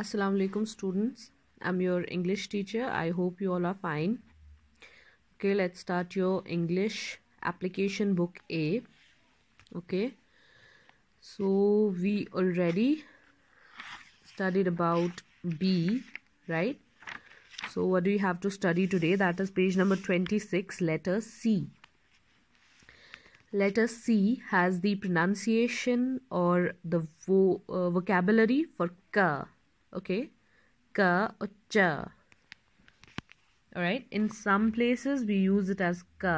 assalamu alaikum students i'm your english teacher i hope you all are fine okay let's start your english application book a okay so we already studied about b right so what do we have to study today that is page number 26 letter c letter c has the pronunciation or the vo uh, vocabulary for ka okay ka or cha all right in some places we use it as ka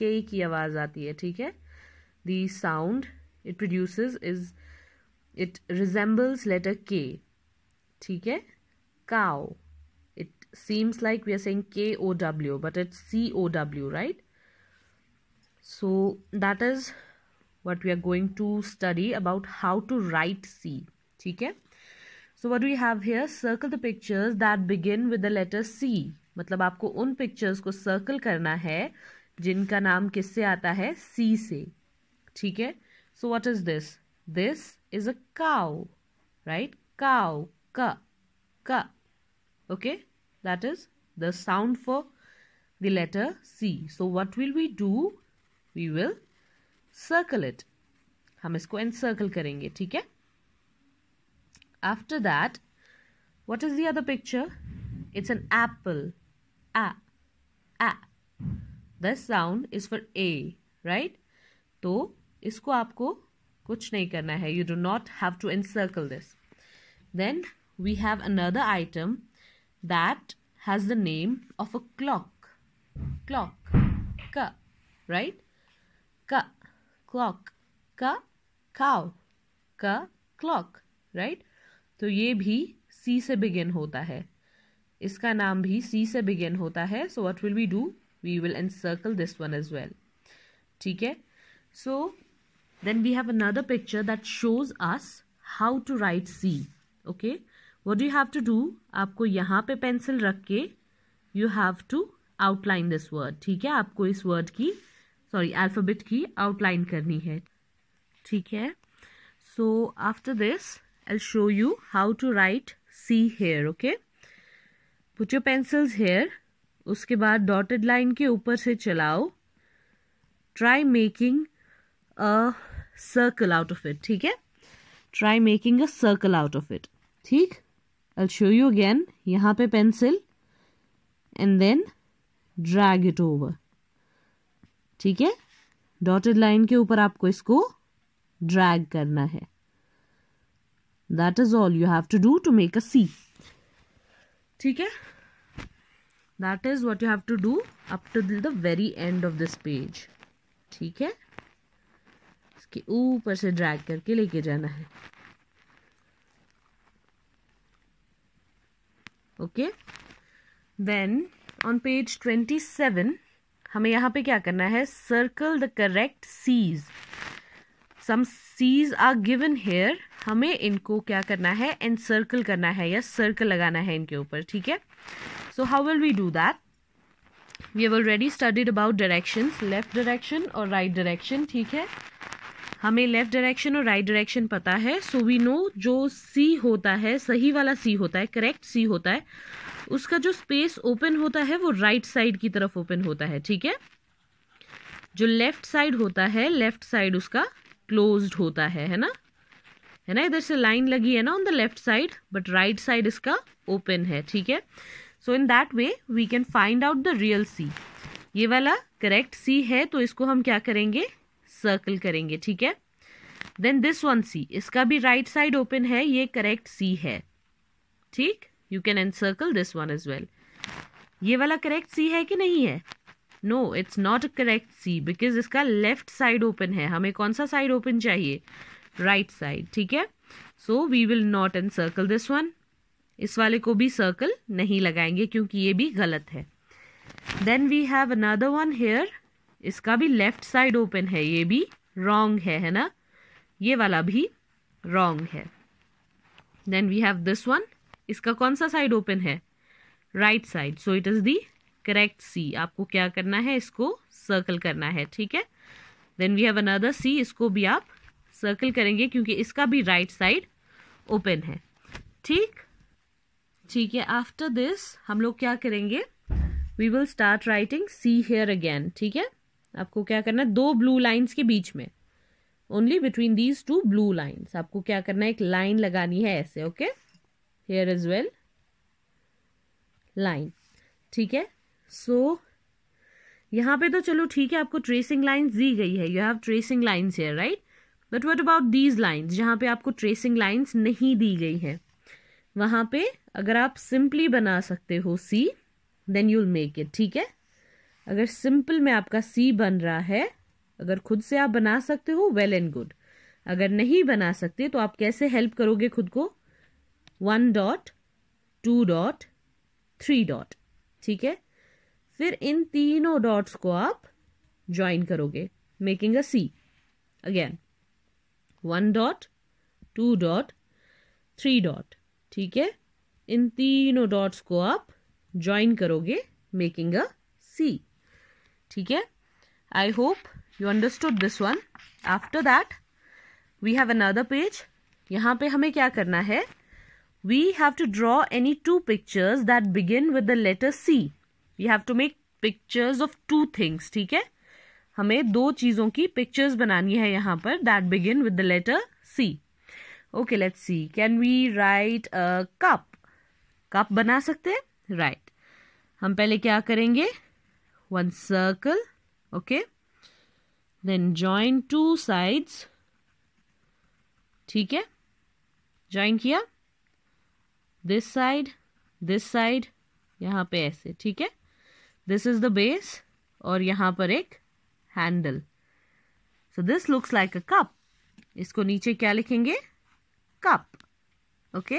k ki awaaz aati hai theek hai the sound it produces is it resembles letter k theek hai cow it seems like we are saying k o w but it's c o w right so that is what we are going to study about how to write c theek hai so what we have here circle the pictures that begin with the letter C मतलब आपको उन pictures को circle करना है जिनका नाम किससे आता है सी से ठीक है so what is this this is a cow right cow क क okay that is the sound for the letter C so what will we do we will circle it हम इसको एनसर्कल करेंगे ठीक है After that, what is the other picture? It's an apple. A. A. This sound is for A, right? So, isko aapko You do not have to encircle this. Then, we have another item that has the name of a clock. Clock. K. Right? K. Clock. K. Cow. K. Clock. Right? तो ये भी सी से begin होता है इसका नाम भी सी से बिगिन होता है so what will we do we will encircle this one is well ठीक है so then we have another picture that shows us how to write C okay what you have to do आपको यहाँ पे pencil रख के you have to outline this word ठीक है आपको इस वर्ड की सॉरी एल्फाबेट की आउटलाइन करनी है ठीक है so after this I'll show you how to write C here, okay? Put your pencils here. उसके बाद डॉटेड लाइन के ऊपर से चलाओ try making a circle out of it ठीक है try making a circle out of it ठीक I'll show you again यहाँ पे pencil and then drag it over ठीक है डॉटेड लाइन के ऊपर आपको इसको ड्रैग करना है that is all you have to do to make a C ठीक है that is what you have to do up to the very end of this page ठीक है इसके ऊपर से ड्रैग करके लेके जाना है okay then on page twenty seven हमें यहाँ पे क्या करना है circle the correct Cs some Cs are given here हमें इनको क्या करना है सर्कल करना है या सर्कल लगाना है इनके ऊपर ठीक है so how will we do that we have already studied about direction left direction और राइट right डायरेक्शन ठीक है हमें लेफ्ट डायरेक्शन और राइट right डायरेक्शन पता है सो वी नो जो सी होता है सही वाला सी होता है करेक्ट सी होता है उसका जो स्पेस ओपन होता है वो राइट right साइड की तरफ ओपन होता है ठीक है जो लेफ्ट साइड होता है लेफ्ट साइड उसका क्लोज्ड होता है है ना है ना इधर से लाइन लगी है ना on the left side but right side इसका ओपन है ठीक है so in that way we can find out the real C ये वाला करेक्ट सी है तो इसको हम क्या करेंगे सर्कल करेंगे ठीक है देन दिस वन सी इसका भी राइट साइड ओपन है ये करेक्ट सी है ठीक you can encircle this one is well ये वाला करेक्ट सी है कि नहीं है no it's not correct C because इसका लेफ्ट साइड ओपन है हमें कौन सा साइड ओपन चाहिए राइट साइड ठीक है so we will not encircle this one इस वाले को भी सर्कल नहीं लगाएंगे क्योंकि ये भी गलत है then we have another one here इसका भी लेफ्ट साइड ओपन है ये भी रॉन्ग है है ना ये वाला भी रॉन्ग है then we have this one इसका कौन सा साइड ओपन है right side so it is the correct C आपको क्या करना है इसको सर्कल करना है ठीक है then we have another C इसको भी आप सर्कल करेंगे क्योंकि इसका भी राइट साइड ओपन है ठीक ठीक है आफ्टर दिस हम लोग क्या करेंगे we will start writing C here again ठीक है आपको क्या करना है दो ब्लू लाइन्स के बीच में only between these two blue lines आपको क्या करना है एक लाइन लगानी है ऐसे okay here is well line ठीक है सो यहाँ पे तो चलो ठीक है आपको ट्रेसिंग लाइन्स दी गई है you have tracing lines here right but what about these lines जहाँ पे आपको ट्रेसिंग लाइन्स नहीं दी गई है वहाँ पे अगर आप सिंपली बना सकते हो C then you'll make it ठीक है अगर सिंपल में आपका सी बन रहा है अगर खुद से आप बना सकते हो वेल एंड गुड अगर नहीं बना सकते तो आप कैसे हेल्प करोगे खुद को one dot two dot three dot ठीक है फिर इन तीनों डॉट्स को आप ज्वाइन करोगे making a C again one dot two dot three dot ठीक है इन तीनों डॉट्स को आप ज्वाइन करोगे मेकिंग अ सी ठीक है I hope you understood this one after that we have another page यहाँ पे हमें क्या करना है we have to draw any two pictures that begin with the letter C we have to make pictures of two things ठीक है हमें दो चीज़ों की पिक्चर्स बनानी है यहाँ पर that begin with the letter C okay let's see can we write a cup cup बना सकते हैं राइट right. हम पहले क्या करेंगे one circle okay then join two sides ठीक है ज्वाइन किया दिस साइड दिस साइड यहाँ पे ऐसे ठीक है दिस इज द बेस और यहाँ पर एक handle so this looks like a cup इसको नीचे क्या लिखेंगे cup okay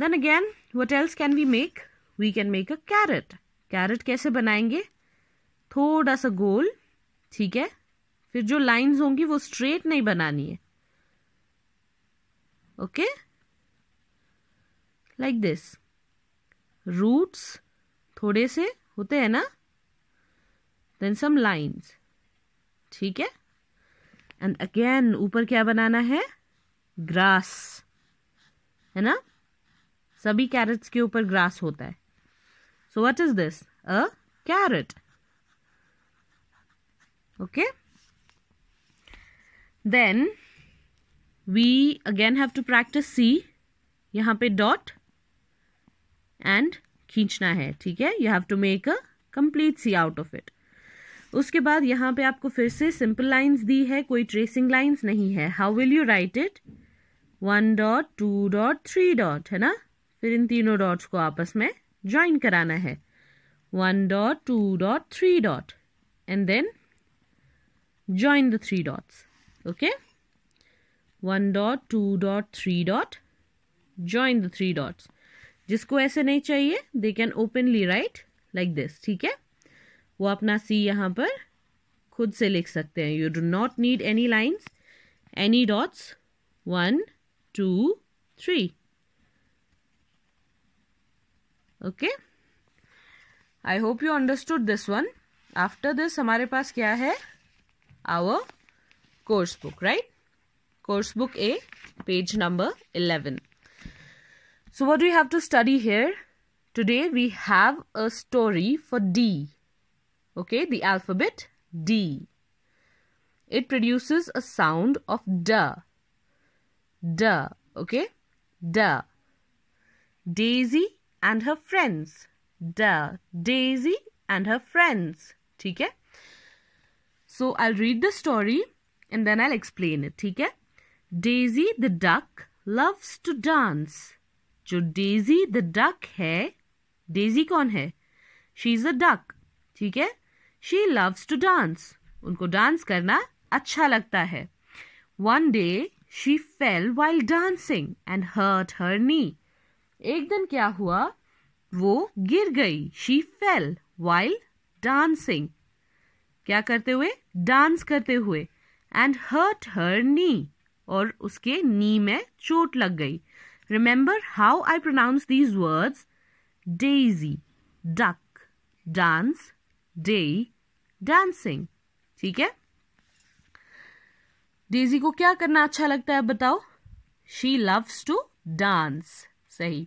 then again what else can we make we can make a carrot carrot कैसे बनाएंगे थोड़ा सा गोल ठीक है फिर जो लाइंस होंगी वो स्ट्रेट नहीं बनानी है ओके लाइक दिस रूट्स थोड़े से होते हैं ना देन सम लाइंस ठीक है एंड अगेन ऊपर क्या बनाना है ग्रास है ना सभी कैरेट्स के ऊपर ग्रास होता है so what is this a carrot okay then we again have to practice C यहां पे डॉट एंड खींचना है ठीक है you have to make a complete C out of it उसके बाद यहाँ पे आपको फिर से सिंपल लाइंस दी है कोई ट्रेसिंग लाइंस नहीं है how will you write it one dot two dot three dot है ना फिर इन तीनों डॉट्स को आपस में ज्वाइन कराना है one dot two dot three dot and then join the three dots okay one dot two dot three dot join the three dots जिसको ऐसे नहीं चाहिए they can openly write like this ठीक है वो अपना सी यहाँ पर खुद से लिख सकते हैं you do not need any lines any dots one two three okay I hope you understood this one after this हमारे पास क्या है our course book right course book A page number eleven so what you have to study here today we have a story for D Okay, the alphabet D. It produces a sound of da. Da, Okay, da. Daisy and her friends. Da, Daisy and her friends. ठीक है? So I'll read the story and then I'll explain it. ठीक है? Daisy the duck loves to dance. जो Daisy the duck है, Daisy कौन है? She's a duck. ठीक है? शी लव्स टू डांस उनको डांस करना अच्छा लगता है one day she fell while dancing and hurt her knee एक दिन क्या हुआ वो गिर गई शी फेल वाइल डांसिंग क्या करते हुए डांस करते हुए एंड हर्ट हर नी और उसके नी में चोट लग गई remember how I pronounce these words Daisy duck dance day dancing ठीक है डेजी को क्या करना अच्छा लगता है बताओ शी लव्स टू डांस सही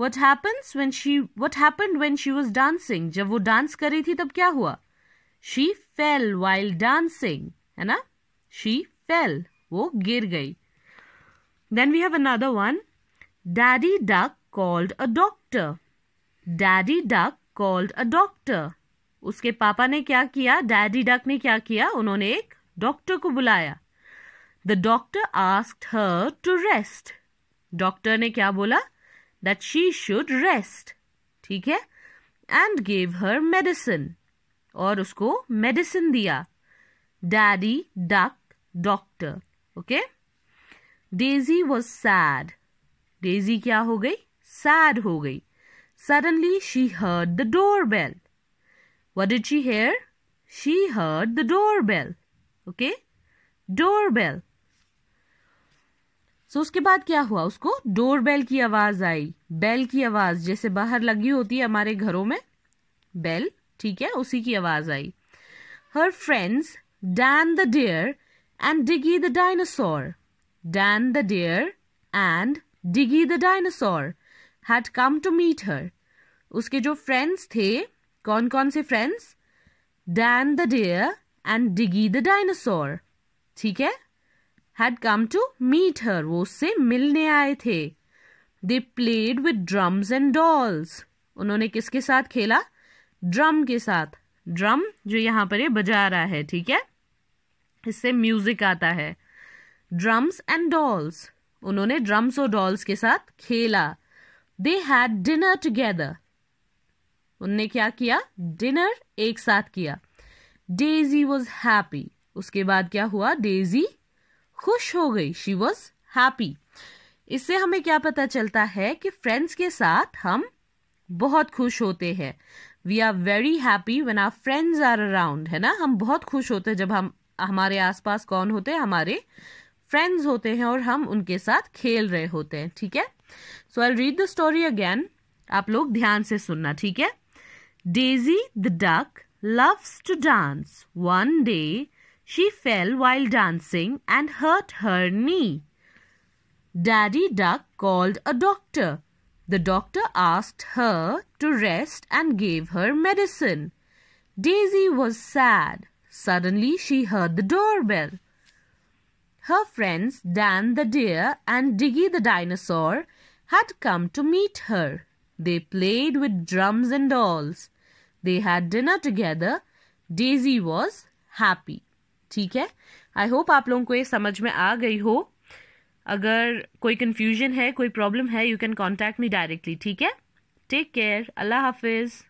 what happens when she what happen when she was dancing जब वो डांस कर रही थी तब क्या हुआ शी फेल वाइल डांसिंग है ना शी फेल वो गिर गई then we have another one daddy duck called a doctor daddy duck called a doctor उसके पापा ने क्या किया डैडी डक ने क्या किया उन्होंने एक डॉक्टर को बुलाया the doctor asked her to rest doctor ने क्या बोला दैट शी शुड रेस्ट ठीक है एंड गेव हर मेडिसिन और उसको मेडिसिन दिया daddy duck doctor okay Daisy was sad Daisy क्या हो गई सैड हो गई suddenly she heard the doorbell What did she hear? She heard the doorbell. Okay? Doorbell. So उसके बाद क्या हुआ उसको डोर बेल की आवाज आई बेल की आवाज जैसे बाहर लगी होती है हमारे घरों में बेल ठीक है उसी की आवाज आई her friends Dan the deer and Diggy the dinosaur Dan the deer and Diggy the dinosaur had come to meet her उसके जो फ्रेंड्स थे कौन कौन से friends Dan the deer and Diggy the dinosaur ठीक है had come to meet her वो उससे मिलने आए थे they played with drums and dolls उन्होंने किसके साथ खेला ड्रम के साथ ड्रम जो यहाँ पर ये बजा रहा है ठीक है इससे म्यूजिक आता है ड्रम्स एंड डॉल्स उन्होंने ड्रम्स और डॉल्स के साथ खेला दे हैड डिनर टुगेदर उनने क्या किया डिनर एक साथ किया डेजी वॉज हैप्पी उसके बाद क्या हुआ डेजी खुश हो गई शी वॉज हैप्पी इससे हमें क्या पता चलता है कि फ्रेंड्स के साथ हम बहुत खुश होते हैं we are very happy when are friends are around है ना हम बहुत खुश होते हैं जब हम हमारे आसपास कौन होते हैं हमारे फ्रेंड्स होते हैं और हम उनके साथ खेल रहे होते हैं ठीक है so I read the story again आप लोग ध्यान से सुनना ठीक है Daisy the duck loves to dance. One day she fell while dancing and hurt her knee. Daddy duck called a doctor. The doctor asked her to rest and gave her medicine. Daisy was sad. Suddenly she heard the doorbell. Her friends Dan the deer and Diggy the dinosaur had come to meet her. They played with drums and dolls. They had dinner together Daisy was happy ठीक है I hope आप लोगों को ये समझ में आ गई हो अगर कोई कन्फ्यूजन है कोई प्रॉब्लम है you can contact me directly ठीक है टेक केयर अल्लाह हाफिज़